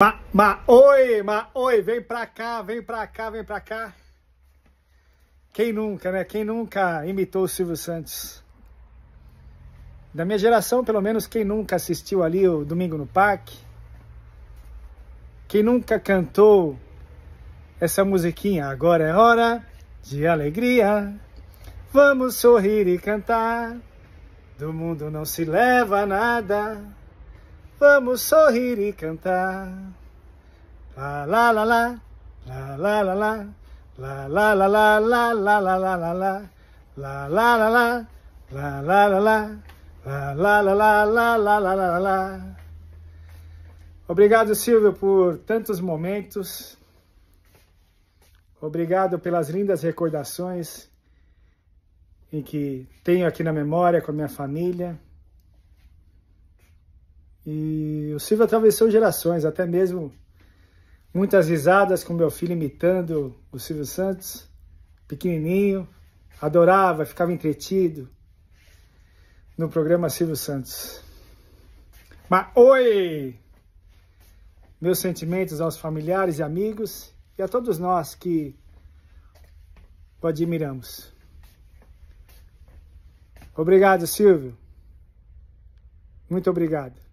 Ma, ma, oi, ma, oi, vem pra cá, vem pra cá, vem pra cá. Quem nunca, né? Quem nunca imitou o Silvio Santos? Da minha geração, pelo menos, quem nunca assistiu ali o Domingo no Parque? Quem nunca cantou essa musiquinha? Agora é hora de alegria. Vamos sorrir e cantar. Do mundo não se leva nada. Vamos sorrir e cantar. La la la la, lá, lá, lá, lá. La la la la la la la la la la la la la la la la la la La, la, la, la, la, la, la, la, la. Obrigado, Silvio, por tantos momentos. Obrigado pelas lindas recordações em que tenho aqui na memória com a minha família. E o Silvio atravessou gerações, até mesmo muitas risadas com meu filho imitando o Silvio Santos, pequenininho, adorava, ficava entretido no programa Silvio Santos. Mas oi! Meus sentimentos aos familiares e amigos e a todos nós que o admiramos. Obrigado, Silvio. Muito obrigado.